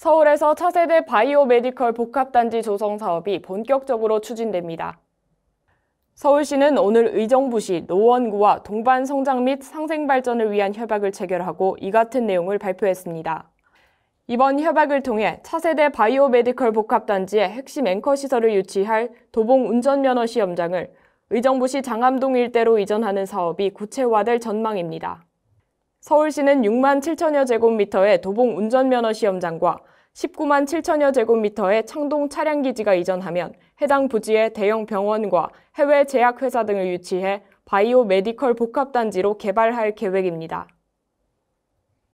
서울에서 차세대 바이오메디컬 복합단지 조성 사업이 본격적으로 추진됩니다. 서울시는 오늘 의정부시, 노원구와 동반 성장 및 상생 발전을 위한 협약을 체결하고 이 같은 내용을 발표했습니다. 이번 협약을 통해 차세대 바이오메디컬 복합단지의 핵심 앵커 시설을 유치할 도봉 운전면허 시험장을 의정부시 장암동 일대로 이전하는 사업이 구체화될 전망입니다. 서울시는 6만 7천여 제곱미터의 도봉 운전면허 시험장과 19만 7천여 제곱미터의 창동 차량기지가 이전하면 해당 부지에 대형 병원과 해외 제약회사 등을 유치해 바이오 메디컬 복합단지로 개발할 계획입니다.